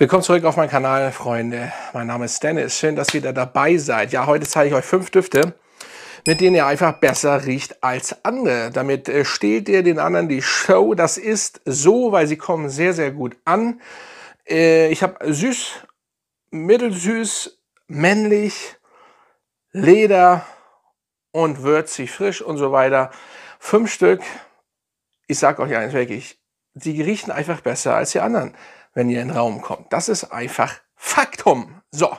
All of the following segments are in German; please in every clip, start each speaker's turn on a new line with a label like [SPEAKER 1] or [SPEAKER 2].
[SPEAKER 1] Willkommen zurück auf meinem Kanal, Freunde. Mein Name ist Dennis. Schön, dass ihr wieder dabei seid. Ja, heute zeige ich euch fünf Düfte, mit denen ihr einfach besser riecht als andere. Damit äh, steht ihr den anderen die Show. Das ist so, weil sie kommen sehr, sehr gut an. Äh, ich habe süß, mittelsüß, männlich, Leder und würzig, frisch und so weiter. Fünf Stück. Ich sag euch eins wirklich. Die riechen einfach besser als die anderen wenn ihr in den Raum kommt. Das ist einfach Faktum. So,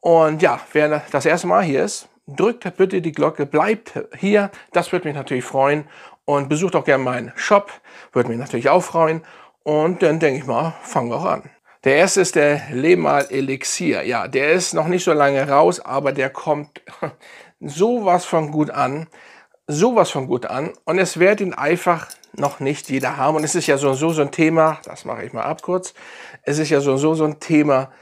[SPEAKER 1] und ja, wer das erste Mal hier ist, drückt bitte die Glocke, bleibt hier, das würde mich natürlich freuen. Und besucht auch gerne meinen Shop, würde mich natürlich auch freuen. Und dann denke ich mal, fangen wir auch an. Der erste ist der Lehmal Elixier. Ja, der ist noch nicht so lange raus, aber der kommt sowas von gut an sowas von gut an und es wird ihn einfach noch nicht jeder haben. Und es ist ja so und so so ein Thema, das mache ich mal ab kurz, es ist ja so und so so ein Thema,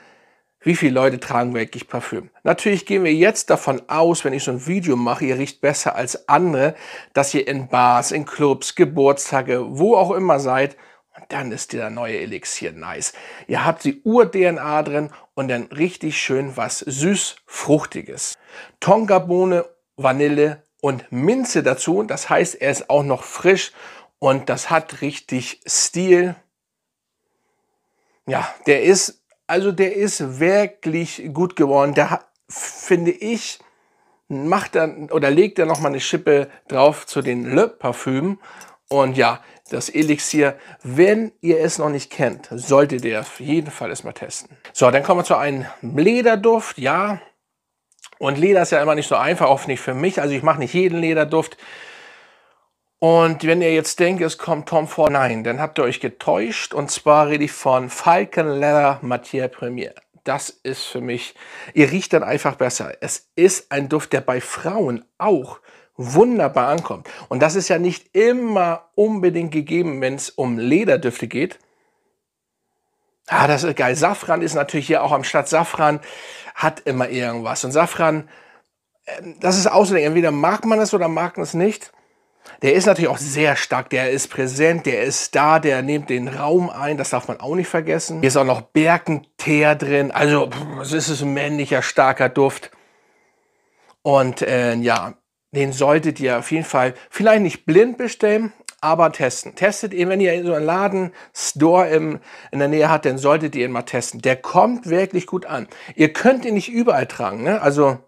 [SPEAKER 1] wie viele Leute tragen wirklich Parfüm. Natürlich gehen wir jetzt davon aus, wenn ich so ein Video mache, ihr riecht besser als andere, dass ihr in Bars, in Clubs, Geburtstage, wo auch immer seid, und dann ist dieser neue Elixier nice. Ihr habt die Ur-DNA drin und dann richtig schön was süß-fruchtiges. Tonkabohne, Vanille, und Minze dazu. Das heißt, er ist auch noch frisch und das hat richtig Stil. Ja, der ist, also der ist wirklich gut geworden. Der finde ich, macht dann oder legt dann nochmal eine Schippe drauf zu den Le Parfüm. Und ja, das Elixier, wenn ihr es noch nicht kennt, solltet ihr auf jeden Fall erstmal testen. So, dann kommen wir zu einem Lederduft. Ja, und Leder ist ja immer nicht so einfach, oft nicht für mich. Also ich mache nicht jeden Lederduft. Und wenn ihr jetzt denkt, es kommt Tom Ford, nein, dann habt ihr euch getäuscht. Und zwar rede ich von Falcon Leather Matière Premier. Das ist für mich, ihr riecht dann einfach besser. Es ist ein Duft, der bei Frauen auch wunderbar ankommt. Und das ist ja nicht immer unbedingt gegeben, wenn es um Lederdüfte geht. Ah, das ist geil. Safran ist natürlich hier auch am Start. Safran hat immer irgendwas. Und Safran, ähm, das ist außerdem, entweder mag man es oder mag man es nicht. Der ist natürlich auch sehr stark, der ist präsent, der ist da, der nimmt den Raum ein, das darf man auch nicht vergessen. Hier ist auch noch Berkenteer drin, also es ist ein männlicher, starker Duft. Und äh, ja, den solltet ihr auf jeden Fall vielleicht nicht blind bestellen, aber testen. Testet ihn, wenn ihr so einen Laden, Store im, in der Nähe habt, dann solltet ihr ihn mal testen. Der kommt wirklich gut an. Ihr könnt ihn nicht überall tragen, ne? Also,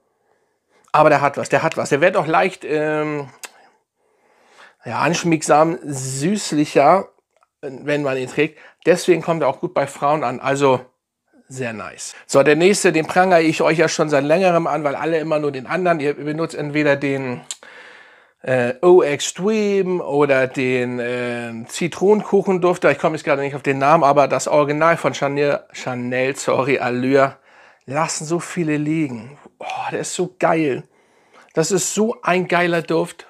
[SPEAKER 1] aber der hat was, der hat was. Der wird auch leicht ähm, ja, anschmiegsam, süßlicher, wenn man ihn trägt. Deswegen kommt er auch gut bei Frauen an. Also, sehr nice. So, der nächste, den prangere ich euch ja schon seit längerem an, weil alle immer nur den anderen. Ihr benutzt entweder den äh, O-Extreme oder den äh, Zitronenkuchenduft. Ich komme jetzt gerade nicht auf den Namen, aber das Original von Chanel, Chanel, sorry, Allure, lassen so viele liegen. Oh, der ist so geil. Das ist so ein geiler Duft.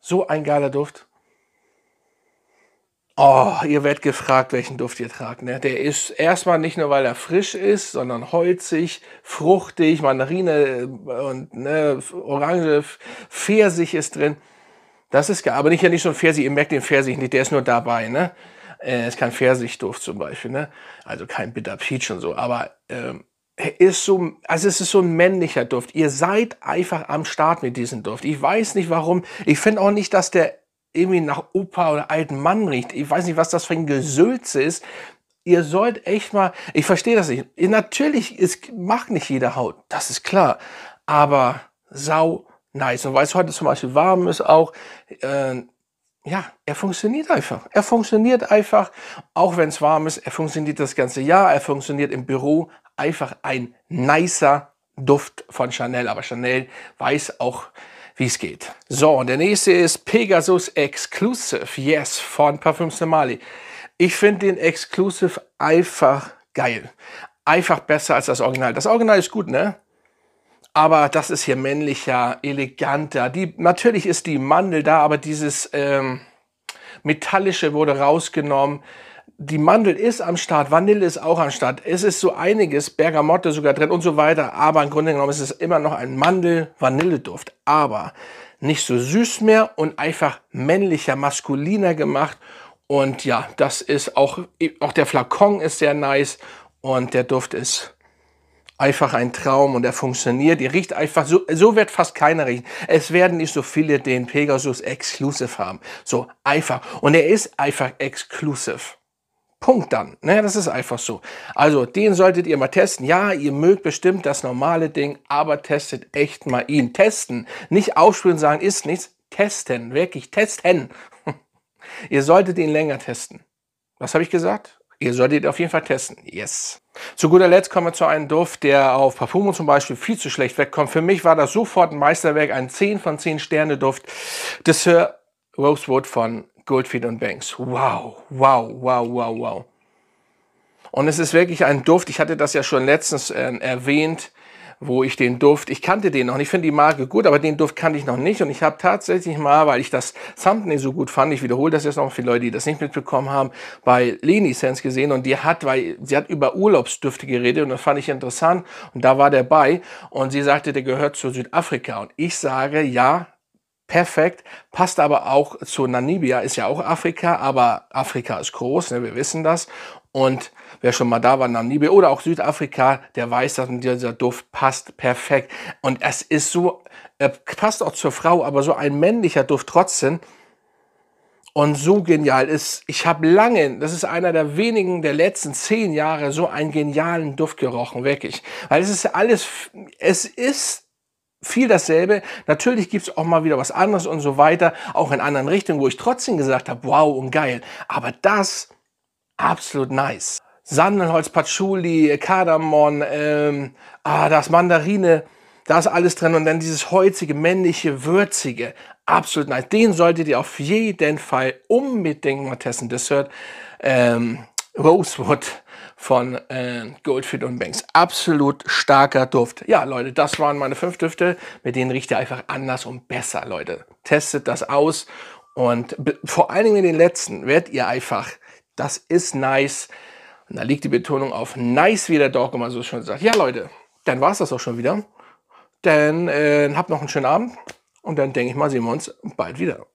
[SPEAKER 1] So ein geiler Duft. Oh, ihr werdet gefragt, welchen Duft ihr tragt. Ne? Der ist erstmal nicht nur, weil er frisch ist, sondern holzig, fruchtig, Mandarine äh, und ne, Orange, Pfirsich ist drin. Das ist geil. Aber nicht ja nicht so ein Pfirsich. Ihr merkt den Pfirsich nicht. Der ist nur dabei. Ne? Äh, ist kein Pfirsichduft zum Beispiel. Ne? Also kein Bitter Peach und so. Aber ähm, ist so, also es ist so ein männlicher Duft. Ihr seid einfach am Start mit diesem Duft. Ich weiß nicht warum. Ich finde auch nicht, dass der irgendwie nach Opa oder alten Mann riecht. Ich weiß nicht, was das für ein Gesülze ist. Ihr sollt echt mal, ich verstehe das nicht. Natürlich ist, macht nicht jede Haut, das ist klar. Aber sau nice. Und weil es heute zum Beispiel warm ist auch, äh, ja, er funktioniert einfach. Er funktioniert einfach, auch wenn es warm ist. Er funktioniert das ganze Jahr. Er funktioniert im Büro. Einfach ein nicer Duft von Chanel. Aber Chanel weiß auch, wie es geht. So, und der nächste ist Pegasus Exclusive, yes, von Parfüm Somali. Ich finde den Exclusive einfach geil. Einfach besser als das Original. Das Original ist gut, ne? Aber das ist hier männlicher, eleganter. Die, natürlich ist die Mandel da, aber dieses ähm, Metallische wurde rausgenommen die Mandel ist am Start, Vanille ist auch am Start. Es ist so einiges, Bergamotte sogar drin und so weiter. Aber im Grunde genommen ist es immer noch ein Mandel-Vanilleduft. Aber nicht so süß mehr und einfach männlicher, maskuliner gemacht. Und ja, das ist auch, auch der Flakon ist sehr nice und der Duft ist einfach ein Traum und er funktioniert. Ihr riecht einfach, so, so wird fast keiner riechen. Es werden nicht so viele den Pegasus Exclusive haben. So einfach. Und er ist einfach exclusive. Punkt dann. Naja, ne? Das ist einfach so. Also den solltet ihr mal testen. Ja, ihr mögt bestimmt das normale Ding, aber testet echt mal ihn. Testen. Nicht aufspüren, sagen, ist nichts. Testen. Wirklich testen. ihr solltet ihn länger testen. Was habe ich gesagt? Ihr solltet auf jeden Fall testen. Yes. Zu guter Letzt kommen wir zu einem Duft, der auf Parfumo zum Beispiel viel zu schlecht wegkommt. Für mich war das sofort ein Meisterwerk, ein 10 von 10 Sterne Duft. Sir Rosewood von Goldfield und Banks. Wow, wow, wow, wow, wow. Und es ist wirklich ein Duft. Ich hatte das ja schon letztens äh, erwähnt, wo ich den Duft, ich kannte den noch nicht, ich finde die Marke gut, aber den Duft kannte ich noch nicht. Und ich habe tatsächlich mal, weil ich das Thumbnail so gut fand, ich wiederhole das jetzt noch für Leute, die das nicht mitbekommen haben, bei Leni Sense gesehen und die hat, weil sie hat über Urlaubsdüfte geredet und das fand ich interessant und da war der bei und sie sagte, der gehört zu Südafrika. Und ich sage, ja, perfekt, passt aber auch zu Namibia, ist ja auch Afrika, aber Afrika ist groß, ne, wir wissen das. Und wer schon mal da war, Namibia oder auch Südafrika, der weiß, dass dieser Duft passt perfekt. Und es ist so, er passt auch zur Frau, aber so ein männlicher Duft trotzdem. Und so genial ist, ich habe lange, das ist einer der wenigen der letzten zehn Jahre, so einen genialen Duft gerochen, wirklich. Weil es ist alles, es ist viel dasselbe. Natürlich gibt's auch mal wieder was anderes und so weiter, auch in anderen Richtungen, wo ich trotzdem gesagt habe, wow und geil. Aber das absolut nice. Sandelholz, Patchouli, Kardamom, ähm, ah, das Mandarine, da ist alles drin und dann dieses holzige, männliche, würzige, absolut nice. Den solltet ihr auf jeden Fall unbedingt mal testen. Dessert ähm, Rosewood von äh, Goldfit und Banks. Absolut starker Duft. Ja, Leute, das waren meine fünf Düfte. Mit denen riecht ihr einfach anders und besser, Leute. Testet das aus und vor allen Dingen den letzten werdet ihr einfach, das ist nice. Und da liegt die Betonung auf nice, wie der Dog immer so schön sagt. Ja, Leute, dann war es das auch schon wieder. Dann äh, habt noch einen schönen Abend und dann denke ich mal, sehen wir uns bald wieder.